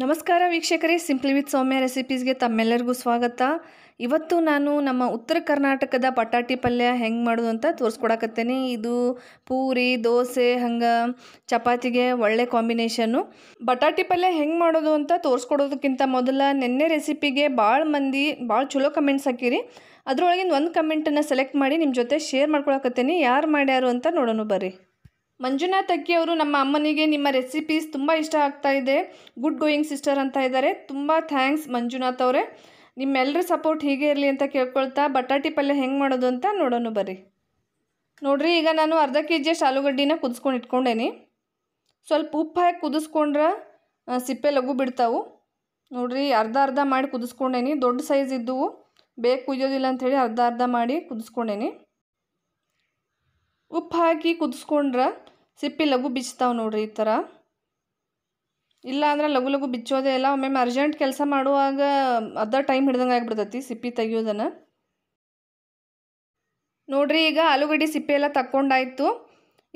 ನಮಸ್ಕಾರ ವೀಕ್ಷಕರೇ simply with ಸೌಮ್ಯ ರೆಸಿಪೀಸ್ಗೆ ತಮ್ಮೆಲ್ಲರಿಗೂ ಸ್ವಾಗತ ಇವತ್ತು ನಾನು ನಮ್ಮ ಉತ್ತರ ಕರ್ನಾಟಕದ ಬಟಾಟಿ ಪಲ್ಯ ಹೆಂಗೆ ಮಾಡೋದು ಅಂತ ತೋರಿಸ್ಕೊಡಕತ್ತೇನೆ ಇದು ಪೂರಿ ದೋಸೆ ಹಂಗೆ ಚಪಾತಿಗೆ ಒಳ್ಳೆ ಕಾಂಬಿನೇಷನ್ನು ಬಟಾಟಿ ಪಲ್ಯ ಹೆಂಗೆ ಮಾಡೋದು ಅಂತ ತೋರಿಸ್ಕೊಡೋದಕ್ಕಿಂತ ಮೊದಲ ನಿನ್ನೆ ರೆಸಿಪಿಗೆ ಭಾಳ ಮಂದಿ ಭಾಳ ಚಲೋ ಕಮೆಂಟ್ಸ್ ಹಾಕಿರಿ ಅದರೊಳಗಿನ ಒಂದು ಕಮೆಂಟನ್ನು ಸೆಲೆಕ್ಟ್ ಮಾಡಿ ನಿಮ್ಮ ಜೊತೆ ಶೇರ್ ಮಾಡ್ಕೊಳಕತ್ತೇನೆ ಯಾರು ಮಾಡ್ಯಾರು ಅಂತ ನೋಡೋಣ ಬರ್ರಿ ಮಂಜುನಾಥ್ ಅಕ್ಕಿ ಅವರು ನಮ್ಮ ಅಮ್ಮನಿಗೆ ನಿಮ್ಮ ರೆಸಿಪೀಸ್ ತುಂಬ ಇಷ್ಟ ಆಗ್ತಾ ಇದೆ ಗುಡ್ ಗೋಯಿಂಗ್ ಸಿಸ್ಟರ್ ಅಂತ ಇದ್ದಾರೆ ತುಂಬ ಥ್ಯಾಂಕ್ಸ್ ಮಂಜುನಾಥ್ ಅವರೇ ನಿಮ್ಮೆಲ್ಲರ ಸಪೋರ್ಟ್ ಹೀಗೆ ಇರಲಿ ಅಂತ ಕೇಳ್ಕೊಳ್ತಾ ಬಟಾಟಿ ಪಲ್ಯ ಹೆಂಗೆ ಮಾಡೋದು ಅಂತ ನೋಡೋಣ ಬರ್ರಿ ನೋಡಿರಿ ಈಗ ನಾನು ಅರ್ಧ ಕೆ ಜಿಯಷ್ಟು ಆಲೂಗಡ್ಡಿನ ಕುದಿಸ್ಕೊಂಡು ಇಟ್ಕೊಂಡೇನಿ ಸ್ವಲ್ಪ ಉಪ್ಪು ಹಾಕಿ ಕುದಿಸ್ಕೊಂಡ್ರೆ ಸಿಪ್ಪೆ ಲಗು ಬಿಡ್ತಾವು ನೋಡಿರಿ ಅರ್ಧ ಅರ್ಧ ಮಾಡಿ ಕುದಿಸ್ಕೊಂಡೇನಿ ದೊಡ್ಡ ಸೈಜ್ ಇದ್ದವು ಬೇಗ ಕುಯ್ಯೋದಿಲ್ಲ ಅಂಥೇಳಿ ಅರ್ಧ ಅರ್ಧ ಮಾಡಿ ಕುದಿಸ್ಕೊಂಡೇನಿ ಉಪ್ಪು ಹಾಕಿ ಕುದಿಸ್ಕೊಂಡ್ರೆ ಸಿಪ್ಪಿ ಲಘು ಬಿಚ್ತಾವೆ ನೋಡ್ರಿ ಈ ಥರ ಇಲ್ಲ ಅಂದ್ರೆ ಲಘು ಲಘು ಬಿಚ್ಚೋದೇ ಇಲ್ಲ ಒಮ್ಮೆ ಅರ್ಜೆಂಟ್ ಕೆಲಸ ಮಾಡುವಾಗ ಅರ್ಧ ಟೈಮ್ ಹಿಡ್ದಂಗೆ ಆಗಿಬಿಡ್ತೈತಿ ಸಿಪ್ಪಿ ತೆಗಿಯೋದನ್ನು ನೋಡ್ರಿ ಈಗ ಆಲೂಗಡ್ಡೆ ಸಿಪ್ಪೆ ಎಲ್ಲ ತಕ್ಕೊಂಡಾಯಿತು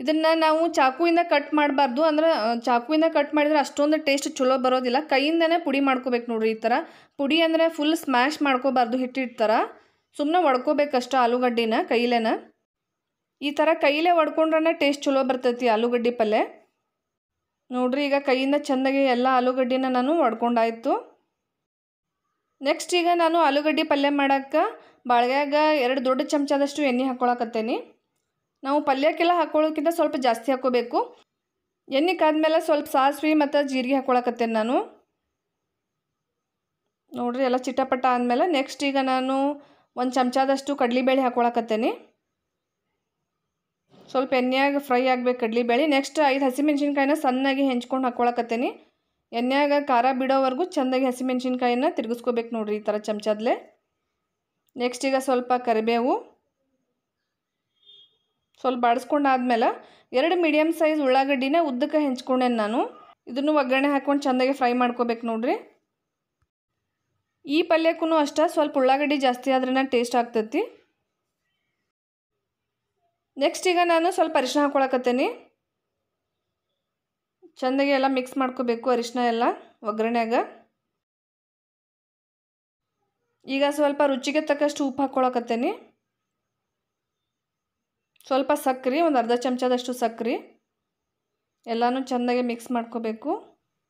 ಇದನ್ನು ನಾವು ಚಾಕುವಿಂದ ಕಟ್ ಮಾಡಬಾರ್ದು ಅಂದ್ರೆ ಚಾಕುವಿಂದ ಕಟ್ ಮಾಡಿದ್ರೆ ಅಷ್ಟೊಂದು ಟೇಸ್ಟ್ ಚಲೋ ಬರೋದಿಲ್ಲ ಕೈಯಿಂದನೇ ಪುಡಿ ಮಾಡ್ಕೋಬೇಕು ನೋಡ್ರಿ ಈ ಥರ ಪುಡಿ ಅಂದರೆ ಫುಲ್ ಸ್ಮ್ಯಾಶ್ ಮಾಡ್ಕೋಬಾರ್ದು ಹಿಟ್ಟಿಟ್ಟು ಥರ ಸುಮ್ಮನೆ ಒಡ್ಕೋಬೇಕಷ್ಟು ಆಲೂಗಡ್ಡಿನ ಕೈಲೇನ ಈ ಥರ ಕೈಲೇ ಒಡ್ಕೊಂಡ್ರೆ ಟೇಸ್ಟ್ ಚಲೋ ಬರ್ತೈತಿ ಆಲೂಗಡ್ಡೆ ಪಲ್ಯ ನೋಡ್ರಿ ಈಗ ಕೈಯಿಂದ ಚೆಂದಾಗಿ ಎಲ್ಲ ಆಲೂಗಡ್ಡಿನ ನಾನು ಒಡ್ಕೊಂಡಾಯಿತು ನೆಕ್ಸ್ಟ್ ಈಗ ನಾನು ಆಲೂಗಡ್ಡೆ ಪಲ್ಯ ಮಾಡೋಕ್ಕೆ ಬಾಳ್ಗ್ಯಾಗ ಎರಡು ದೊಡ್ಡ ಚಮಚದಷ್ಟು ಎಣ್ಣೆ ಹಾಕ್ಕೊಳಕತ್ತೇನಿ ನಾವು ಪಲ್ಯಕ್ಕೆಲ್ಲ ಹಾಕ್ಕೊಳ್ಳೋಕ್ಕಿಂತ ಸ್ವಲ್ಪ ಜಾಸ್ತಿ ಹಾಕೋಬೇಕು ಎಣ್ಣೆ ಕಾದ್ಮೇಲೆ ಸ್ವಲ್ಪ ಸಾಸಿವೆ ಮತ್ತು ಜೀರಿಗೆ ಹಾಕ್ಕೊಳಕತ್ತೇನೆ ನಾನು ನೋಡ್ರಿ ಎಲ್ಲ ಚಿಟಪಟ ಆದಮೇಲೆ ನೆಕ್ಸ್ಟ್ ಈಗ ನಾನು ಒಂದು ಚಮಚದಷ್ಟು ಕಡಲೆಬೇಳೆ ಹಾಕ್ಕೊಳಕತ್ತೇನಿ ಸ್ವಲ್ಪ ಎಣ್ಣೆಯಾಗ ಫ್ರೈ ಆಗಬೇಕು ಬೇಳೆ ನೆಕ್ಸ್ಟ್ ಐದು ಹಸಿಮೆಣ್ಸಿನ್ಕಾಯಿನ ಸಣ್ಣಗೆ ಹೆಂಚ್ಕೊಂಡು ಹಾಕ್ಕೊಳಕತ್ತೀನಿ ಎಣ್ಣೆಯಾಗ ಖಾರ ಬಿಡೋವರೆಗೂ ಚೆಂದಾಗಿ ಹಸಿಮೆಣ್ಸಿನ್ಕಾಯಿನ ತಿರುಗಿಸ್ಕೋಬೇಕು ನೋಡಿರಿ ಈ ಥರ ಚಮಚದಲ್ಲೇ ನೆಕ್ಸ್ಟ್ ಈಗ ಸ್ವಲ್ಪ ಕರಿಬೇವು ಸ್ವಲ್ಪ ಬಾಡಿಸ್ಕೊಂಡಾದ್ಮೇಲೆ ಎರಡು ಮೀಡಿಯಮ್ ಸೈಜ್ ಉಳ್ಳಾಗಡ್ಡಿನ ಉದ್ದಕ್ಕೆ ಹೆಂಚ್ಕೊಂಡೆ ನಾನು ಇದನ್ನು ಒಗ್ಗರಣೆ ಹಾಕ್ಕೊಂಡು ಚೆಂದಾಗಿ ಫ್ರೈ ಮಾಡ್ಕೋಬೇಕು ನೋಡ್ರಿ ಈ ಪಲ್ಯಕ್ಕೂ ಅಷ್ಟೇ ಸ್ವಲ್ಪ ಉಳ್ಳಾಗಡ್ಡಿ ಜಾಸ್ತಿ ಆದ್ರೆ ಟೇಸ್ಟ್ ಆಗ್ತೈತಿ ನೆಕ್ಸ್ಟ್ ಈಗ ನಾನು ಸ್ವಲ್ಪ ಅರಿಶಿನ ಹಾಕ್ಕೊಳಕತ್ತೀನಿ ಚೆಂದಾಗಿ ಎಲ್ಲ ಮಿಕ್ಸ್ ಮಾಡ್ಕೋಬೇಕು ಅರಿಶಿನ ಎಲ್ಲ ಒಗ್ಗರಣೆಯಾಗ ಈಗ ಸ್ವಲ್ಪ ರುಚಿಗೆ ತಕ್ಕಷ್ಟು ಉಪ್ಪು ಹಾಕ್ಕೊಳಕತ್ತೀನಿ ಸ್ವಲ್ಪ ಸಕ್ಕರೆ ಒಂದು ಅರ್ಧ ಚಮಚದಷ್ಟು ಸಕ್ಕರೆ ಎಲ್ಲನೂ ಚೆಂದಾಗಿ ಮಿಕ್ಸ್ ಮಾಡ್ಕೋಬೇಕು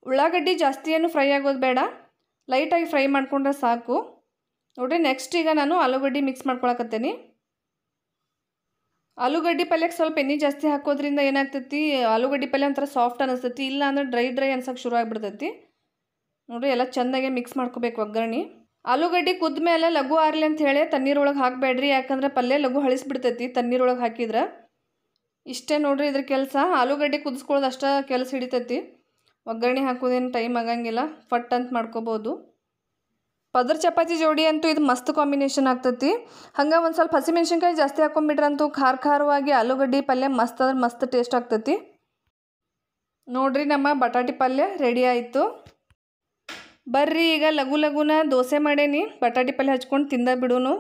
ಉಳ್ಳಾಗಡ್ಡಿ ಜಾಸ್ತಿ ಏನು ಫ್ರೈ ಆಗೋದು ಬೇಡ ಲೈಟಾಗಿ ಫ್ರೈ ಮಾಡಿಕೊಂಡ್ರೆ ಸಾಕು ನೋಡಿರಿ ನೆಕ್ಸ್ಟ್ ಈಗ ನಾನು ಆಲೂಗಡ್ಡೆ ಮಿಕ್ಸ್ ಮಾಡ್ಕೊಳಕತ್ತೀನಿ ಆಲೂಗಡ್ಡೆ ಪಲ್ಯಕ್ಕೆ ಸ್ವಲ್ಪ ಎಣ್ಣೆ ಜಾಸ್ತಿ ಹಾಕೋದ್ರಿಂದ ಏನಾಗ್ತೈತಿ ಆಲೂಗಡ್ಡೆ ಪಲ್ಯ ಒಂಥರ ಸಾಫ್ಟ್ ಅನ್ನಿಸ್ತೈತಿ ಇಲ್ಲ ಅಂದ್ರೆ ಡ್ರೈ ಡ್ರೈ ಅನ್ಸೋಕ್ಕೆ ಶುರು ಆಗಿಬಿಡ್ತೈತಿ ನೋಡಿರಿ ಎಲ್ಲ ಚೆಂದಾಗೆ ಮಿಕ್ಸ್ ಮಾಡ್ಕೋಬೇಕು ಒಗ್ಗರಣೆ ಆಲೂಗಡ್ಡೆ ಕುದ್ದ ಮೇಲೆ ಲಘು ಆರಲಿ ಅಂತ ಹೇಳಿ ತಣ್ಣೀರೊಳಗೆ ಹಾಕಬೇಡ್ರಿ ಯಾಕಂದ್ರೆ ಪಲ್ಯ ಲಘು ಹಳಿಸ್ಬಿಡ್ತೈತಿ ತಣ್ಣೀರೊಳಗೆ ಹಾಕಿದ್ರೆ ಇಷ್ಟೇ ನೋಡಿರಿ ಇದ್ರ ಕೆಲಸ ಆಲೂಗಡ್ಡೆ ಕುದಿಸ್ಕೊಳ್ಳೋದು ಅಷ್ಟೇ ಕೆಲಸ ಹಿಡಿತೈತಿ ಒಗ್ಗರಣೆ ಹಾಕೋದೇನು ಟೈಮ್ ಆಗಂಗಿಲ್ಲ ಫಟ್ ಅಂತ ಮಾಡ್ಕೋಬೋದು ಪದರ್ ಚಪಾತಿ ಜೋಡಿ ಅಂತೂ ಇದು ಮಸ್ತ್ ಕಾಂಬಿನೇಷನ್ ಆಗ್ತೈತಿ ಹಂಗೆ ಒಂದು ಸ್ವಲ್ಪ ಹಸಿಮೆಣ್ಸಿನ್ಕಾಯಿ ಜಾಸ್ತಿ ಹಾಕೊಂಡ್ಬಿಟ್ರಂತೂ ಖಾರ ಖಾರವಾಗಿ ಆಲೂಗಡ್ಡೆ ಪಲ್ಯ ಮಸ್ತ್ ಅಂದ್ರೆ ಮಸ್ತ್ ಟೇಸ್ಟ್ ಆಗ್ತೈತಿ ನೋಡ್ರಿ ನಮ್ಮ ಬಟಾಟಿ ಪಲ್ಯ ರೆಡಿ ಆಯಿತು ಬರ್ರಿ ಈಗ ಲಘು ಲಘುನ ದೋಸೆ ಮಾಡೇನಿ ಬಟಾಟಿ ಪಲ್ಯ ಹಚ್ಕೊಂಡು ತಿಂದ ಬಿಡೂನು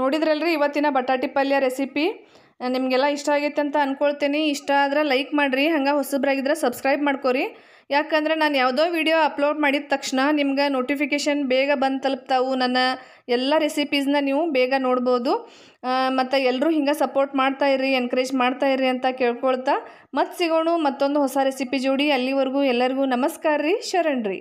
ನೋಡಿದ್ರಲ್ರಿ ಇವತ್ತಿನ ಬಟಾಟಿ ಪಲ್ಯ ರೆಸಿಪಿ ನಿಮಗೆಲ್ಲ ಇಷ್ಟ ಆಗೈತೆ ಅಂತ ಅಂದ್ಕೊಳ್ತೀನಿ ಇಷ್ಟ ಆದ್ರೆ ಲೈಕ್ ಮಾಡಿರಿ ಹಂಗೆ ಹೊಸಬ್ರಾಗಿದ್ರೆ ಸಬ್ಸ್ಕ್ರೈಬ್ ಮಾಡ್ಕೊರಿ ಯಾಕಂದರೆ ನಾನು ಯಾವುದೋ ವಿಡಿಯೋ ಅಪ್ಲೋಡ್ ಮಾಡಿದ ತಕ್ಷಣ ನಿಮ್ಗೆ ನೋಟಿಫಿಕೇಷನ್ ಬೇಗ ಬಂದು ತಲುಪ್ತಾವು ನನ್ನ ಎಲ್ಲ ರೆಸಿಪೀಸ್ನ ನೀವು ಬೇಗ ನೋಡ್ಬೋದು ಮತ್ತು ಎಲ್ಲರೂ ಹಿಂಗೆ ಸಪೋರ್ಟ್ ಮಾಡ್ತಾ ಇರ್ರಿ ಎನ್ಕರೇಜ್ ಮಾಡ್ತಾ ಇರ್ರಿ ಅಂತ ಕೇಳ್ಕೊಳ್ತಾ ಮತ್ತೆ ಸಿಗೋಣ ಮತ್ತೊಂದು ಹೊಸ ರೆಸಿಪಿ ಜೋಡಿ ಅಲ್ಲಿವರೆಗೂ ಎಲ್ಲರಿಗೂ ನಮಸ್ಕಾರ ರೀ ಶರಣ್ ರೀ